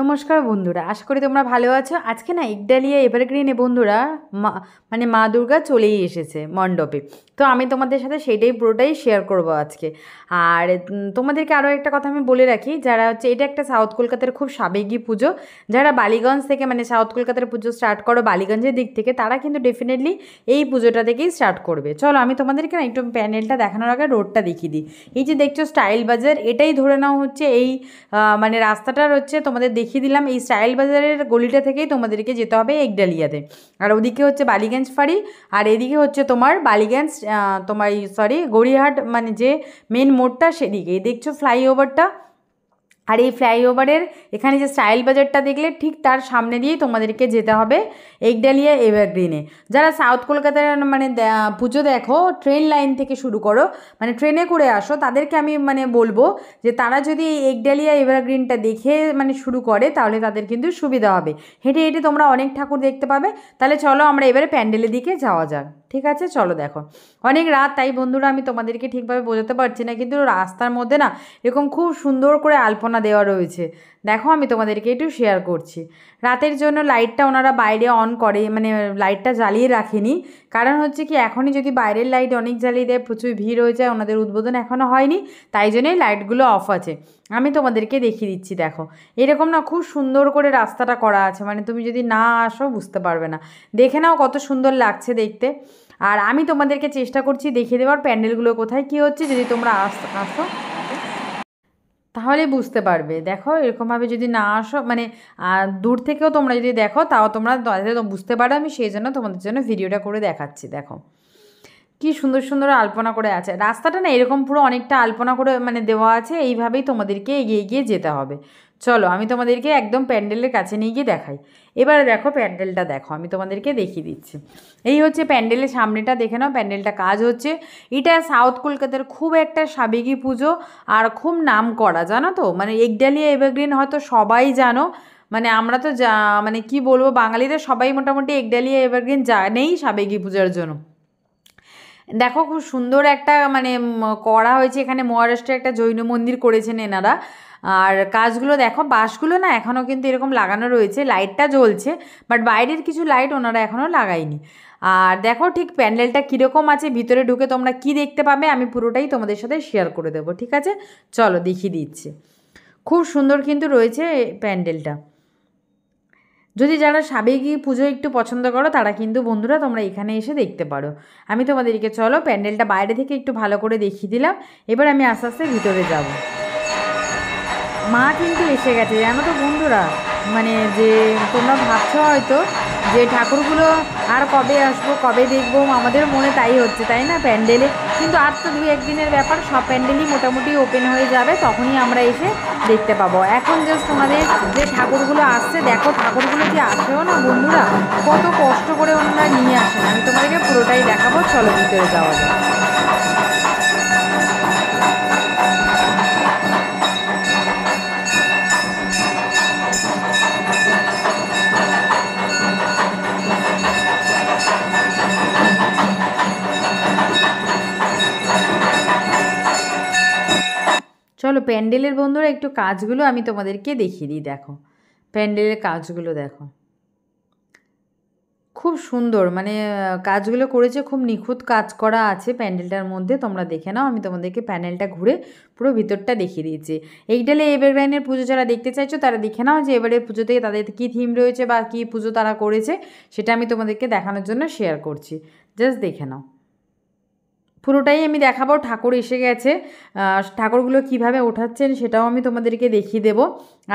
নমস্কার বন্ধুরা আশা করি তোমরা ভালো আছো আজকে না ইগডালিয়া এভারগ্রিনে বন্ধুরা মা মানে মা দুর্গা চলেই এসেছে মণ্ডপে তো আমি তোমাদের সাথে সেইটাই পুরোটাই শেয়ার করব আজকে আর তোমাদেরকে আরও একটা কথা আমি বলে রাখি যারা হচ্ছে এটা একটা সাউথ কলকাতার খুব সাবেগী পুজো যারা বালিগঞ্জ থেকে মানে সাউথ কলকাতার পুজো স্টার্ট করো বালিগঞ্জের দিক থেকে তারা কিন্তু ডেফিনেটলি এই পুজোটা থেকেই স্টার্ট করবে চলো আমি তোমাদেরকে না একটু প্যানেলটা দেখানোর আগে রোডটা দেখিয়ে দিই এই যে দেখছো স্টাইল বাজার এটাই ধরে নাও হচ্ছে এই মানে রাস্তাটার হচ্ছে তোমাদের দেখিয়ে দিলাম এই স্টাইল বাজারের গলিটা থেকেই তোমাদেরকে যেতে হবে একডালিয়াতে আর ওদিকে হচ্ছে বালিগঞ্জ ফাড়ি আর এদিকে হচ্ছে তোমার বালিগঞ্জ তোমার সরি গড়িয়াহাট মানে যে মেন মোড়টা সেদিকে দেখছো ফ্লাইওভারটা আর এই ফ্লাইওভারের এখানে যে স্টাইল বাজারটা দেখলে ঠিক তার সামনে দিয়েই তোমাদেরকে যেতে হবে একডালিয়া এভারগ্রিনে যারা সাউথ কলকাতার মানে পুজো দেখো ট্রেন লাইন থেকে শুরু করো মানে ট্রেনে করে আসো তাদেরকে আমি মানে বলবো যে তারা যদি এই এগডালিয়া এভারগ্রিনটা দেখে মানে শুরু করে তাহলে তাদের কিন্তু সুবিধা হবে হেঁটে হেঁটে তোমরা অনেক ঠাকুর দেখতে পাবে তাহলে চলো আমরা এবারে প্যান্ডেলের দিকে যাওয়া যাক ঠিক আছে চলো দেখো অনেক রাত তাই বন্ধুরা আমি তোমাদেরকে ঠিকভাবে বোঝাতে পারছি না কিন্তু রাস্তার মধ্যে না এরকম খুব সুন্দর করে আলপনা ঠিকানা দেওয়া রয়েছে দেখো আমি তোমাদেরকে একটু শেয়ার করছি রাতের জন্য লাইটটা ওনারা বাইরে অন করে মানে লাইটটা জ্বালিয়ে রাখেনি কারণ হচ্ছে কি এখনই যদি বাইরের লাইট অনেক জ্বালিয়ে দেয় প্রচুর ভিড় হয়ে যায় ওনাদের উদ্বোধন এখনও হয়নি তাই জন্যই লাইটগুলো অফ আছে আমি তোমাদেরকে দেখিয়ে দিচ্ছি দেখো এরকম না খুব সুন্দর করে রাস্তাটা করা আছে মানে তুমি যদি না আসো বুঝতে পারবে না দেখে নাও কত সুন্দর লাগছে দেখতে আর আমি তোমাদেরকে চেষ্টা করছি দেখিয়ে দেওয়ার প্যান্ডেলগুলো কোথায় কী হচ্ছে যদি তোমরা আস আসো তাহলে বুঝতে পারবে দেখো এরকমভাবে যদি না আসো মানে দূর থেকেও তোমরা যদি দেখো তাও তোমরা বুঝতে পারো আমি সেই জন্য তোমাদের জন্য ভিডিওটা করে দেখাচ্ছি দেখো কি সুন্দর সুন্দর আলপনা করে আছে রাস্তাটা না এরকম পুরো অনেকটা আলপনা করে মানে দেওয়া আছে এইভাবেই তোমাদেরকে এগিয়ে এগিয়ে যেতে হবে চলো আমি তোমাদেরকে একদম প্যান্ডেলের কাছে নিয়ে গিয়ে দেখাই এবার দেখো প্যান্ডেলটা দেখো আমি তোমাদেরকে দেখিয়ে দিচ্ছি এই হচ্ছে প্যান্ডেলের সামনেটা দেখে নাও প্যান্ডেলটা কাজ হচ্ছে এটা সাউথ কলকাতার খুব একটা সাবেকি পুজো আর খুব নাম করা জানো তো মানে একডালিয়া এভারগ্রিন হয়তো সবাই জানো মানে আমরা তো যা মানে কি বলবো বাঙালিদের সবাই মোটামুটি একডালিয়া এভারগ্রিন জানেই সাবেকি পূজার জন্য দেখো খুব সুন্দর একটা মানে করা হয়েছে এখানে মহারাষ্ট্রে একটা জৈন মন্দির করেছেন এনারা আর কাজগুলো দেখো বাঁশগুলো না এখনও কিন্তু এরকম লাগানো রয়েছে লাইটটা জ্বলছে বাট বাইরের কিছু লাইট ওনারা এখনও লাগায়নি আর দেখো ঠিক প্যান্ডেলটা কীরকম আছে ভিতরে ঢুকে তোমরা কি দেখতে পাবে আমি পুরোটাই তোমাদের সাথে শেয়ার করে দেবো ঠিক আছে চলো দেখিয়ে দিচ্ছে খুব সুন্দর কিন্তু রয়েছে প্যান্ডেলটা যদি যারা সাবেকি পুজো একটু পছন্দ করো তারা কিন্তু বন্ধুরা তোমরা এখানে এসে দেখতে পারো আমি তোমাদেরকে চলো প্যান্ডেলটা বাইরে থেকে একটু ভালো করে দেখিয়ে দিলাম এবার আমি আস্তে আস্তে ভিতরে যাবো মা কিন্তু এসে গেছে জানো তো বন্ধুরা মানে যে তোমরা ভাবছো হয়তো যে ঠাকুরগুলো আর কবে আসবো কবে দেখবো আমাদের মনে তাই হচ্ছে তাই না প্যান্ডেলে কিন্তু আর তো দু একদিনের ব্যাপার সব প্যান্ডেলই মোটামুটি ওপেন হয়ে যাবে তখনই আমরা এসে দেখতে পাবো এখন জাস্ট তোমাদের যে ঠাকুরগুলো আসছে দেখো ঠাকুরগুলো কি আসেও না বন্ধুরা কত কষ্ট করে ওনারা নিয়ে আসেন আমি তোমাদেরকে পুরোটাই দেখাবো চলো ভিতরে যাওয়া যায় চলো প্যান্ডেলের বন্ধুরা একটু কাজগুলো আমি তোমাদেরকে দেখিয়ে দিই দেখো প্যান্ডেলের কাজগুলো দেখো খুব সুন্দর মানে কাজগুলো করেছে খুব নিখুঁত কাজ করা আছে প্যান্ডেলটার মধ্যে তোমরা দেখে নাও আমি তোমাদেরকে প্যান্ডেলটা ঘুরে পুরো ভিতরটা দেখিয়ে দিয়েছি এইটালে এভারগ্রাইনের পুজো যারা দেখতে চাইছো তারা দেখে নাও যে এবারের থেকে তাদের কী থিম রয়েছে বা কী পুজো তারা করেছে সেটা আমি তোমাদেরকে দেখানোর জন্য শেয়ার করছি জাস্ট দেখে নাও পুরোটাই আমি দেখাবো ঠাকুর এসে গেছে ঠাকুরগুলো কিভাবে ওঠাচ্ছেন সেটাও আমি তোমাদেরকে দেখিয়ে দেব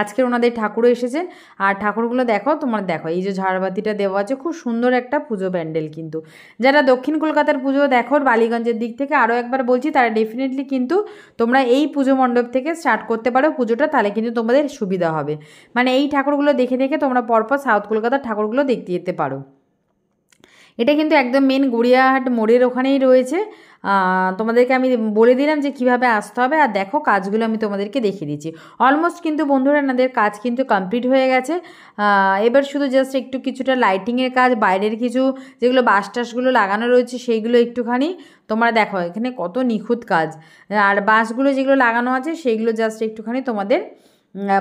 আজকের ওনাদের ঠাকুরও এসেছেন আর ঠাকুরগুলো দেখো তোমার দেখো এই যে ঝাড়বাতিটা দেওয়া আছে খুব সুন্দর একটা পুজো প্যান্ডেল কিন্তু যারা দক্ষিণ কলকাতার পুজো দেখো বালিগঞ্জের দিক থেকে আরও একবার বলছি তারা ডেফিনেটলি কিন্তু তোমরা এই পুজো মণ্ডপ থেকে স্টার্ট করতে পারো পুজোটা তাহলে কিন্তু তোমাদের সুবিধা হবে মানে এই ঠাকুরগুলো দেখে দেখে তোমরা পরপর সাউথ কলকাতার ঠাকুরগুলো দেখতে যেতে পারো এটা কিন্তু একদম মেন গড়িয়াহাট মোড়ের ওখানেই রয়েছে তোমাদেরকে আমি বলে দিলাম যে কিভাবে আসতে হবে আর দেখো কাজগুলো আমি তোমাদেরকে দেখিয়ে দিচ্ছি অলমোস্ট কিন্তু বন্ধুরা এনাদের কাজ কিন্তু কমপ্লিট হয়ে গেছে এবার শুধু জাস্ট একটু কিছুটা লাইটিংয়ের কাজ বাইরের কিছু যেগুলো বাস টাসগুলো লাগানো রয়েছে সেইগুলো একটুখানি তোমরা দেখো এখানে কত নিখুঁত কাজ আর বাসগুলো যেগুলো লাগানো আছে সেইগুলো জাস্ট একটুখানি তোমাদের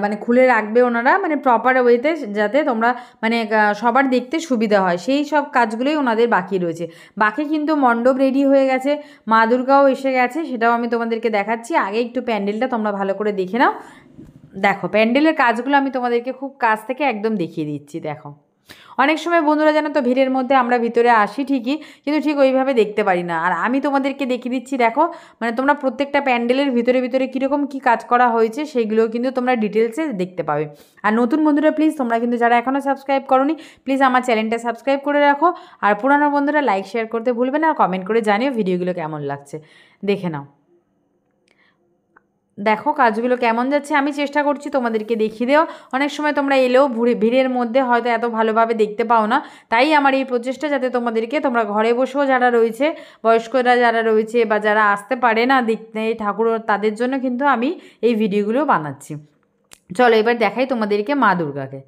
মানে খুলে রাখবে ওনারা মানে প্রপার ওয়েতে যাতে তোমরা মানে সবার দেখতে সুবিধা হয় সেই সব কাজগুলোই ওনাদের বাকি রয়েছে বাকি কিন্তু মণ্ডপ রেডি হয়ে গেছে মা দুর্গাও এসে গেছে সেটাও আমি তোমাদেরকে দেখাচ্ছি আগে একটু প্যান্ডেলটা তোমরা ভালো করে দেখে নাও দেখো প্যান্ডেলের কাজগুলো আমি তোমাদেরকে খুব কাছ থেকে একদম দেখিয়ে দিচ্ছি দেখো অনেক সময় বন্ধুরা জানো তো ভিড়ের মধ্যে আমরা ভিতরে আসি ঠিকই কিন্তু ঠিক ওইভাবে দেখতে পারি না আর আমি তোমাদেরকে দেখিয়ে দিচ্ছি দেখো মানে তোমরা প্রত্যেকটা প্যান্ডেলের ভিতরে ভিতরে কীরকম কি কাজ করা হয়েছে সেইগুলো কিন্তু তোমরা ডিটেলসে দেখতে পাবে আর নতুন বন্ধুরা প্লিজ তোমরা কিন্তু যারা এখনও সাবস্ক্রাইব করনি প্লিজ আমার চ্যানেলটা সাবস্ক্রাইব করে রাখো আর পুরানো বন্ধুরা লাইক শেয়ার করতে ভুলবে না আর কমেন্ট করে জানিও ভিডিওগুলো কেমন লাগছে দেখে নাও দেখো কাজগুলো কেমন যাচ্ছে আমি চেষ্টা করছি তোমাদেরকে দেখিয়ে দেওয়া অনেক সময় তোমরা এলেও ভিড়ের মধ্যে হয়তো এত ভালোভাবে দেখতে পাও না তাই আমার এই প্রচেষ্টা যাতে তোমাদেরকে তোমরা ঘরে বসেও যারা রয়েছে বয়স্করা যারা রয়েছে বা যারা আসতে পারে না দেখতে ঠাকুর তাদের জন্য কিন্তু আমি এই ভিডিওগুলো বানাচ্ছি চলো এবার দেখাই তোমাদেরকে মা দুর্গাকে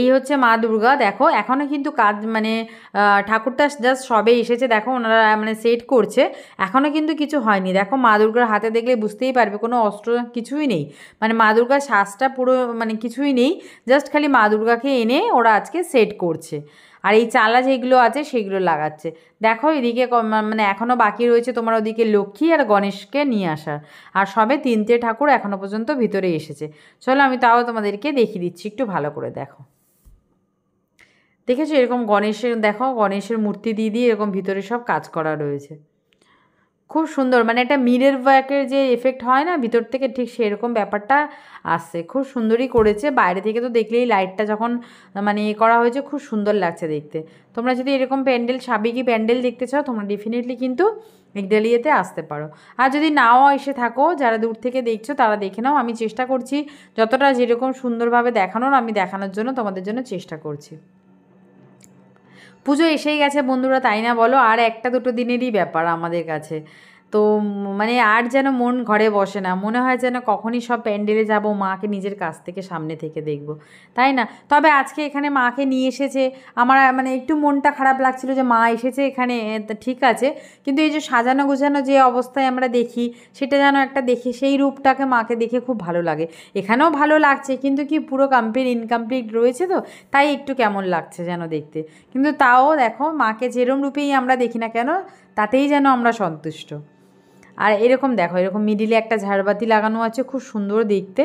এই হচ্ছে মা দুর্গা দেখো এখনও কিন্তু কাজ মানে ঠাকুরটা জাস্ট সবে এসেছে দেখো ওনারা মানে সেট করছে এখনও কিন্তু কিছু হয়নি দেখো মা দুর্গার হাতে দেখলে বুঝতেই পারবে কোনো অস্ত্র কিছুই নেই মানে মা দুর্গার শ্বাসটা পুরো মানে কিছুই নেই জাস্ট খালি মা দুর্গাকে এনে ওরা আজকে সেট করছে আর এই চালা যেগুলো আছে সেগুলো লাগাচ্ছে দেখো এদিকে মানে এখনও বাকি রয়েছে তোমার ওদিকে লক্ষ্মী আর গণেশকে নিয়ে আসার আর সবে তিনটে ঠাকুর এখনও পর্যন্ত ভিতরে এসেছে চলো আমি তাও তোমাদেরকে দেখিয়ে দিচ্ছি একটু ভালো করে দেখো দেখেছো এরকম গণেশের দেখো গণেশের মূর্তি দিয়ে দিয়ে এরকম ভিতরে সব কাজ করা রয়েছে খুব সুন্দর মানে একটা মিরের ওয়াকের যে এফেক্ট হয় না ভিতর থেকে ঠিক সেরকম ব্যাপারটা আসছে খুব সুন্দরই করেছে বাইরে থেকে তো দেখলেই লাইটটা যখন মানে এ করা হয়েছে খুব সুন্দর লাগছে দেখতে তোমরা যদি এরকম প্যান্ডেল সাবেকি প্যান্ডেল দেখতে চাও তোমরা ডেফিনেটলি কিন্তু একদালিয়েতে আসতে পারো আর যদি নাও এসে থাকো যারা দূর থেকে দেখছো তারা দেখে নাও আমি চেষ্টা করছি যতটা যেরকম সুন্দরভাবে দেখানোর আমি দেখানোর জন্য তোমাদের জন্য চেষ্টা করছি পুজো এসেই গেছে বন্ধুরা তাই না বলো আর একটা দুটো দিনেরই ব্যাপার আমাদের কাছে তো মানে আর যেন মন ঘরে বসে না মনে হয় যেন কখনই সব প্যান্ডেলে যাব মাকে নিজের কাছ থেকে সামনে থেকে দেখব তাই না তবে আজকে এখানে মাকে নিয়ে এসেছে আমার মানে একটু মনটা খারাপ লাগছিল যে মা এসেছে এখানে ঠিক আছে কিন্তু এই যে সাজানো গোছানো যে অবস্থায় আমরা দেখি সেটা যেন একটা দেখে সেই রূপটাকে মাকে দেখে খুব ভালো লাগে এখানেও ভালো লাগছে কিন্তু কি পুরো কমপ্লিট ইনকমপ্লিট রয়েছে তো তাই একটু কেমন লাগছে যেন দেখতে কিন্তু তাও দেখো মাকে যেরম রূপেই আমরা দেখি না কেন তাতেই যেন আমরা সন্তুষ্ট আর এরকম দেখো এরকম মিডিলে একটা ঝাড়বাতি লাগানো আছে খুব সুন্দর দেখতে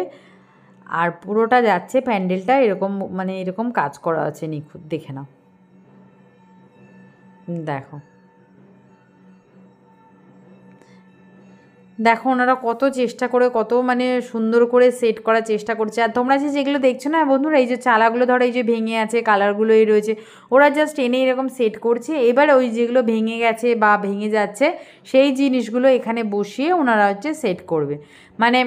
আর পুরোটা যাচ্ছে প্যান্ডেলটা এরকম মানে এরকম কাজ করা আছে নিখুঁত দেখে নাও দেখো দেখো ওনারা কত চেষ্টা করে কত মানে সুন্দর করে সেট করার চেষ্টা করছে আর তোমরা যে যেগুলো দেখছো না বন্ধুরা এই যে চালাগুলো ধরো এই যে ভেঙে আছে কালারগুলো এই রয়েছে ওরা জাস্ট এনে এরকম সেট করছে এবার ওই যেগুলো ভেঙে গেছে বা ভেঙে যাচ্ছে সেই জিনিসগুলো এখানে বসিয়ে ওনারা হচ্ছে সেট করবে মানে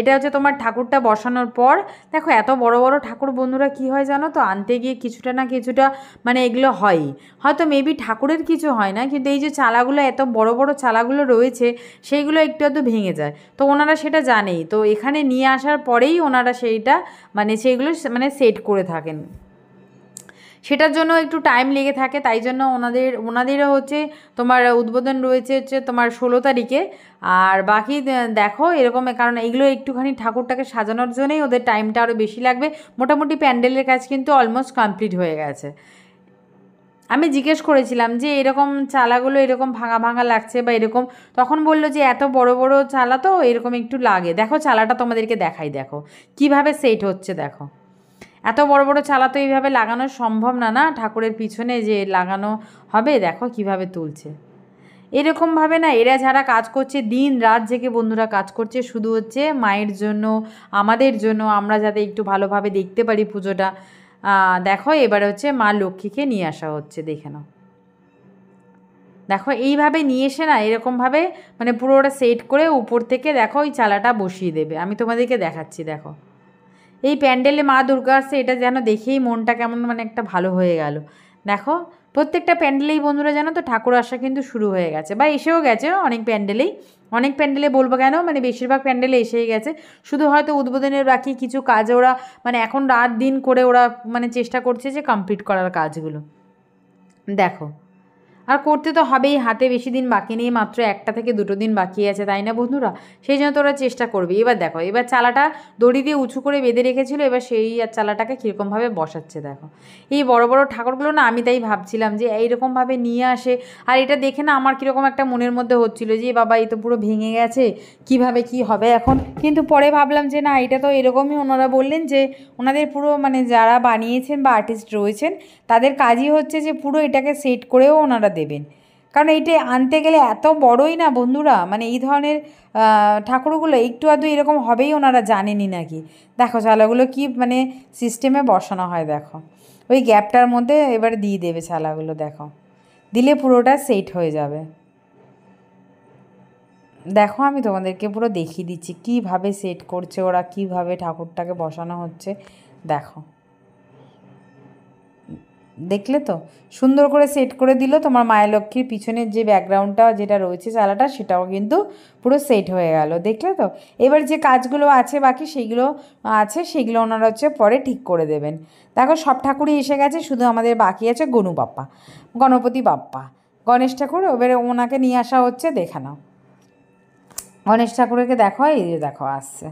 এটা হচ্ছে তোমার ঠাকুরটা বসানোর পর দেখো এত বড় বড় ঠাকুর বন্ধুরা কি হয় জানো তো আনতে গিয়ে কিছুটা না কিছুটা মানে এগুলো হয় হয়তো মেবি ঠাকুরের কিছু হয় না কিন্তু এই যে চালাগুলো এত বড় বড় চালাগুলো রয়েছে সেইগুলো একটু একটু ভেঙে যায় তো ওনারা সেটা জানেই তো এখানে নিয়ে আসার পরেই ওনারা সেইটা মানে সেইগুলো মানে সেট করে থাকেন সেটার জন্য একটু টাইম লেগে থাকে তাই জন্য ওনাদের ওনাদেরও হচ্ছে তোমার উদ্বোধন রয়েছে হচ্ছে তোমার ষোলো তারিখে আর বাকি দেখো এরকম কারণ এগুলো একটুখানি ঠাকুরটাকে সাজানোর জন্যই ওদের টাইমটা আরও বেশি লাগবে মোটামুটি প্যান্ডেলের কাজ কিন্তু অলমোস্ট কমপ্লিট হয়ে গেছে আমি জিজ্ঞেস করেছিলাম যে এরকম চালাগুলো এরকম ভাঙা ভাঙা লাগছে বা এরকম তখন বলল যে এত বড় বড় চালা তো এরকম একটু লাগে দেখো চালাটা তোমাদেরকে দেখাই দেখো কিভাবে সেট হচ্ছে দেখো এত বড় বড় চালা তো এইভাবে লাগানো সম্ভব না না ঠাকুরের পিছনে যে লাগানো হবে দেখো কিভাবে তুলছে এরকমভাবে না এরা যারা কাজ করছে দিন রাত জেগে বন্ধুরা কাজ করছে শুধু হচ্ছে মায়ের জন্য আমাদের জন্য আমরা যাতে একটু ভালোভাবে দেখতে পারি পুজোটা দেখো এবার হচ্ছে মা লক্ষ্মীকে নিয়ে আসা হচ্ছে দেখে নাও দেখো এইভাবে নিয়ে এসে না এরকমভাবে মানে পুরোটা সেট করে উপর থেকে দেখো ওই চালাটা বসিয়ে দেবে আমি তোমাদেরকে দেখাচ্ছি দেখো এই প্যান্ডেলে মা দুর্গা আসছে এটা যেন দেখেই মনটা কেমন মানে একটা ভালো হয়ে গেল দেখো প্রত্যেকটা প্যান্ডেলেই বন্ধুরা জানো তো ঠাকুর আসা কিন্তু শুরু হয়ে গেছে বা এসেও গেছে অনেক প্যান্ডেলেই অনেক প্যান্ডেলে বলবো কেন মানে বেশিরভাগ প্যান্ডেলে এসেই গেছে শুধু হয়তো উদ্বোধনের রাখি কিছু কাজ ওরা মানে এখন রাত দিন করে ওরা মানে চেষ্টা করছে যে কমপ্লিট করার কাজগুলো দেখো আর করতে তো হবেই হাতে বেশি দিন বাকি নেই মাত্র একটা থেকে দুটো দিন বাকি আছে তাই না বন্ধুরা সেই জন্য তোরা চেষ্টা করবি এবার দেখো এবার চালাটা দড়ি দিয়ে উঁচু করে বেঁধে রেখেছিল এবার সেই আর চালাটাকে কীরকমভাবে বসাচ্ছে দেখো এই বড় বড় ঠাকুরগুলো না আমি তাই ভাবছিলাম যে এইরকমভাবে নিয়ে আসে আর এটা দেখে না আমার কীরকম একটা মনের মধ্যে হচ্ছিল যে বাবা এই তো পুরো ভেঙে গেছে কিভাবে কি হবে এখন কিন্তু পরে ভাবলাম যে না এটা তো এরকমই ওনারা বললেন যে ওনাদের পুরো মানে যারা বানিয়েছেন বা আর্টিস্ট রয়েছেন তাদের কাজই হচ্ছে যে পুরো এটাকে সেট করেও ওনারা দেবেন কারণ এটা আনতে গেলে এত বড়ই না বন্ধুরা মানে এই ধরনের ঠাকুরগুলো একটু আধটু এরকম হবেই ওনারা জানেনই নাকি দেখো চালাগুলো কি মানে সিস্টেমে বসানো হয় দেখো ওই গ্যাপটার মধ্যে এবার দিয়ে দেবে চালাগুলো দেখো দিলে পুরোটা সেট হয়ে যাবে দেখো আমি তোমাদেরকে পুরো দেখিয়ে দিচ্ছি কিভাবে সেট করছে ওরা কিভাবে ঠাকুরটাকে বসানো হচ্ছে দেখো দেখলে তো সুন্দর করে সেট করে দিল তোমার মায়ের লক্ষ্মীর পিছনের যে ব্যাকগ্রাউন্ডটা যেটা রয়েছে চালাটা সেটাও কিন্তু পুরো সেট হয়ে গেল দেখলে তো এবার যে কাজগুলো আছে বাকি সেইগুলো আছে সেগুলো ওনারা হচ্ছে পরে ঠিক করে দেবেন দেখো সব ঠাকুরই এসে গেছে শুধু আমাদের বাকি আছে গনু বাপ্পা গণপতি বাপ্পা গণেশ ঠাকুর এবারে ওনাকে নিয়ে আসা হচ্ছে দেখানো গণেশ ঠাকুরকে দেখো এই দেখো আসছে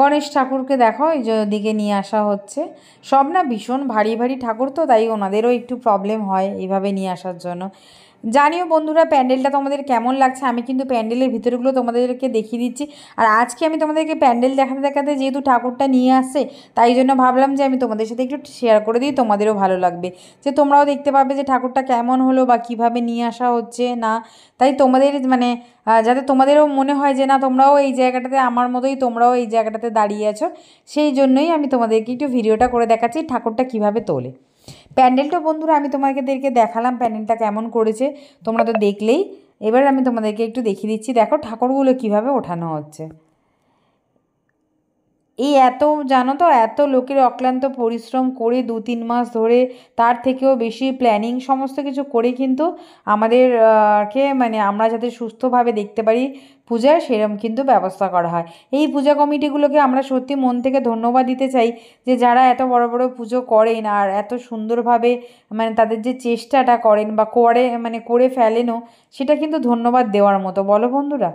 গণেশ ঠাকুরকে দেখো এই যে দিকে নিয়ে আসা হচ্ছে সব না ভীষণ ভারী ভারী ঠাকুর তো তাই ওনাদেরও একটু প্রবলেম হয় এইভাবে নিয়ে আসার জন্য জানিও বন্ধুরা প্যান্ডেলটা তোমাদের কেমন লাগছে আমি কিন্তু প্যান্ডেলের ভিতরগুলো তোমাদেরকে দেখিয়ে দিচ্ছি আর আজকে আমি তোমাদেরকে প্যান্ডেল দেখাতে দেখাতে যেহেতু ঠাকুরটা নিয়ে আসছে তাই জন্য ভাবলাম যে আমি তোমাদের সাথে একটু শেয়ার করে দিই তোমাদেরও ভালো লাগবে যে তোমরাও দেখতে পাবে যে ঠাকুরটা কেমন হলো বা কিভাবে নিয়ে আসা হচ্ছে না তাই তোমাদের মানে যাতে তোমাদেরও মনে হয় যে না তোমরাও এই জায়গাটাতে আমার মতোই তোমরাও এই জায়গাটাতে দাঁড়িয়ে আছো সেই জন্যই আমি তোমাদেরকে একটু ভিডিওটা করে দেখাচ্ছি ঠাকুরটা কিভাবে তোলে প্যান্ডেলটা বন্ধুরা আমি তোমাদেরকে দেখালাম প্যান্ডেলটা কেমন করেছে তোমরা তো দেখলেই এবার আমি তোমাদেরকে একটু দেখিয়ে দিচ্ছি দেখো ঠাকুরগুলো কিভাবে ওঠানো হচ্ছে এই এত জানো তো এত লোকের অক্লান্ত পরিশ্রম করে দু তিন মাস ধরে তার থেকেও বেশি প্ল্যানিং সমস্ত কিছু করে কিন্তু আমাদের কে মানে আমরা যাতে সুস্থভাবে দেখতে পারি পূজার সেরম কিন্তু ব্যবস্থা করা হয় এই পূজা কমিটিগুলোকে আমরা সত্যি মন থেকে ধন্যবাদ দিতে চাই যে যারা এত বড় বড় পুজো করেন আর এত সুন্দরভাবে মানে তাদের যে চেষ্টাটা করেন বা করে মানে করে ফেলেনও সেটা কিন্তু ধন্যবাদ দেওয়ার মতো বলো বন্ধুরা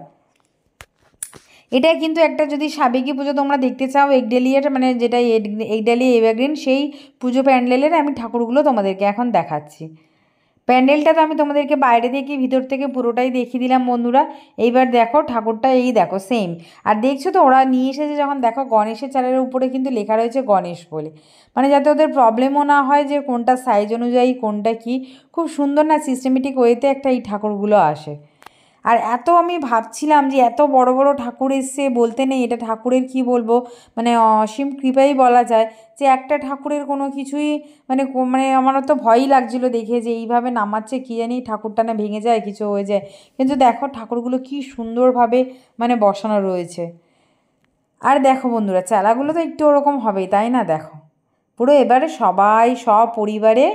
এটা কিন্তু একটা যদি সাবেকি পুজো তোমরা দেখতে চাও এগডেলিয়ার মানে যেটা এগডেলি এভারগ্রিন সেই পুজো প্যান্ডেলের আমি ঠাকুরগুলো তোমাদেরকে এখন দেখাচ্ছি প্যান্ডেলটা তো আমি তোমাদেরকে বাইরে থেকে ভিতর থেকে পুরোটাই দেখিয়ে দিলাম বন্ধুরা এইবার দেখো ঠাকুরটা এই দেখো সেম আর দেখছো তো ওরা নিয়ে এসেছে যখন দেখো গণেশের চালের উপরে কিন্তু লেখা রয়েছে গণেশ বলে মানে যাতে ওদের প্রবলেমও না হয় যে কোনটা সাইজ অনুযায়ী কোনটা কি খুব সুন্দর না সিস্টেমেটিক ওয়েতে একটা এই ঠাকুরগুলো আসে আর এত আমি ভাবছিলাম যে এত বড় বড় ঠাকুর এসছে বলতে নেই এটা ঠাকুরের কি বলবো মানে অসীম কৃপাই বলা যায় যে একটা ঠাকুরের কোনো কিছুই মানে মানে আমার তো ভয়ই লাগছিল দেখে যে এইভাবে নামাচ্ছে কী জানি ঠাকুরটা না ভেঙে যায় কিছু হয়ে যায় কিন্তু দেখো ঠাকুরগুলো কি সুন্দরভাবে মানে বসানো রয়েছে আর দেখো বন্ধুরা চালাগুলো তো একটু ওরকম হবেই তাই না দেখো পুরো এবারে সবাই সপরিবারে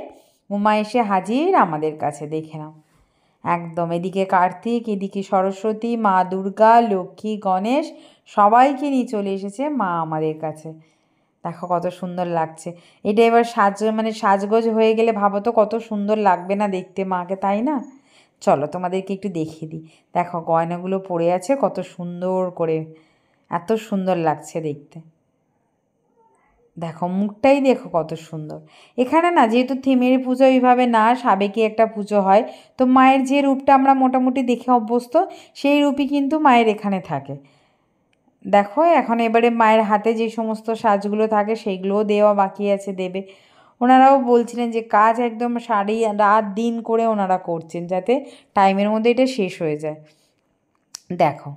উমা এসে হাজির আমাদের কাছে দেখে নাও একদম এদিকে কার্তিক এদিকে সরস্বতী মা দুর্গা লক্ষ্মী গণেশ সবাইকে নিয়ে চলে এসেছে মা আমাদের কাছে দেখো কত সুন্দর লাগছে এটা এবার সাজ মানে সাজগোজ হয়ে গেলে ভাবো তো কত সুন্দর লাগবে না দেখতে মাকে তাই না চলো তোমাদেরকে একটু দেখিয়ে দিই দেখো গয়নাগুলো পড়ে আছে কত সুন্দর করে এত সুন্দর লাগছে দেখতে দেখো মুখটাই দেখো কত সুন্দর এখানে না যেহেতু থিমের পুজো এইভাবে না সাবেকি একটা পুজো হয় তো মায়ের যে রূপটা আমরা মোটামুটি দেখে অভ্যস্ত সেই রূপই কিন্তু মায়ের এখানে থাকে দেখো এখন এবারে মায়ের হাতে যে সমস্ত সাজগুলো থাকে সেইগুলোও দেওয়া বাকি আছে দেবে ওনারাও বলছিলেন যে কাজ একদম সারি রাত দিন করে ওনারা করছেন যাতে টাইমের মধ্যে এটা শেষ হয়ে যায় দেখো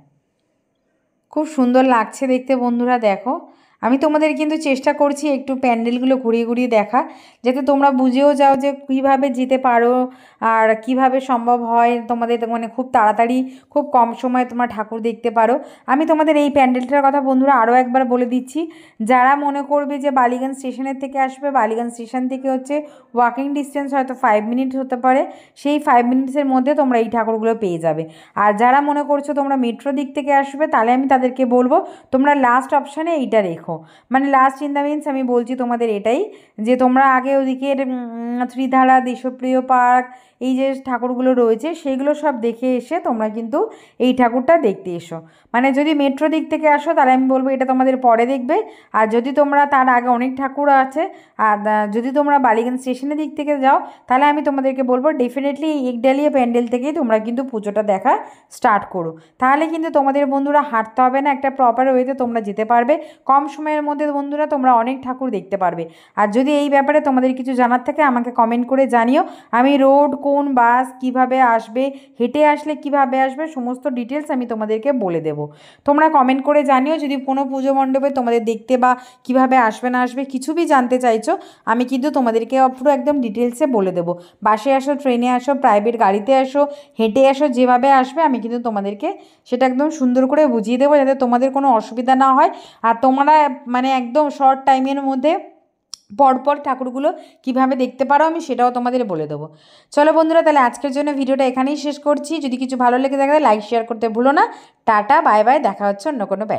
খুব সুন্দর লাগছে দেখতে বন্ধুরা দেখো আমি তোমাদের কিন্তু চেষ্টা করছি একটু প্যান্ডেলগুলো ঘুরিয়ে ঘুরিয়ে দেখা যাতে তোমরা বুঝেও যাও যে কীভাবে যেতে পারো আর কিভাবে সম্ভব হয় তোমাদের মানে খুব তাড়াতাড়ি খুব কম সময়ে তোমরা ঠাকুর দেখতে পারো আমি তোমাদের এই প্যান্ডেলটার কথা বন্ধুরা আরও একবার বলে দিচ্ছি যারা মনে করবে যে বালিগঞ্জ স্টেশনের থেকে আসবে বালিগঞ্জ স্টেশন থেকে হচ্ছে ওয়াকিং ডিস্টেন্স হয়তো ফাইভ মিনিট হতে পারে সেই ফাইভ মিনিটসের মধ্যে তোমরা এই ঠাকুরগুলো পেয়ে যাবে আর যারা মনে করছো তোমরা মেট্রো দিক থেকে আসবে তাহলে আমি তাদেরকে বলবো তোমরা লাস্ট অপশানে এইটা রেখো দেখো মানে লাস্ট ইন দ্য মিন্স আমি বলছি তোমাদের এটাই যে তোমরা আগে ওদিকের ত্রিধারা দেশপ্রিয় পার্ক এই যে ঠাকুরগুলো রয়েছে সেইগুলো সব দেখে এসে তোমরা কিন্তু এই ঠাকুরটা দেখতে এসো মানে যদি মেট্রো দিক থেকে আসো তাহলে আমি বলবো এটা তোমাদের পরে দেখবে আর যদি তোমরা তার আগে অনেক ঠাকুর আছে আর যদি তোমরা বালিগঞ্জ স্টেশনের দিক থেকে যাও তাহলে আমি তোমাদেরকে বলবো ডেফিনেটলি এই একডালিয়া প্যান্ডেল থেকেই তোমরা কিন্তু পুজোটা দেখা স্টার্ট করো তাহলে কিন্তু তোমাদের বন্ধুরা হাঁটতে হবে না একটা প্রপার ওয়েতে তোমরা যেতে পারবে কম সময়ের মধ্যে বন্ধুরা তোমরা অনেক ঠাকুর দেখতে পারবে আর যদি এই ব্যাপারে তোমাদের কিছু জানার থাকে আমাকে কমেন্ট করে জানিও আমি রোড কোন বাস কিভাবে আসবে হেঁটে আসলে কিভাবে আসবে সমস্ত ডিটেলস আমি তোমাদেরকে বলে দেব তোমরা কমেন্ট করে জানিও যদি কোনো পুজো মণ্ডপে তোমাদের দেখতে বা কিভাবে আসবে না আসবে কিছু বি জানতে চাইছো আমি কিন্তু তোমাদেরকে পুরো একদম ডিটেলসে বলে দেবো বাসে আসো ট্রেনে আসো প্রাইভেট গাড়িতে আসো হেঁটে আসো যেভাবে আসবে আমি কিন্তু তোমাদেরকে সেটা একদম সুন্দর করে বুঝিয়ে দেবো যাতে তোমাদের কোনো অসুবিধা না হয় আর তোমরা মানে একদম শর্ট টাইমের মধ্যে পরপর ঠাকুরগুলো কিভাবে দেখতে পারো আমি সেটাও তোমাদের বলে দেবো চলো বন্ধুরা তাহলে আজকের জন্য ভিডিওটা এখানেই শেষ করছি যদি কিছু ভালো লেগে থাকে লাইক শেয়ার করতে ভুলো না টাটা বাই বাই দেখা হচ্ছে অন্য কোনো ব্যাট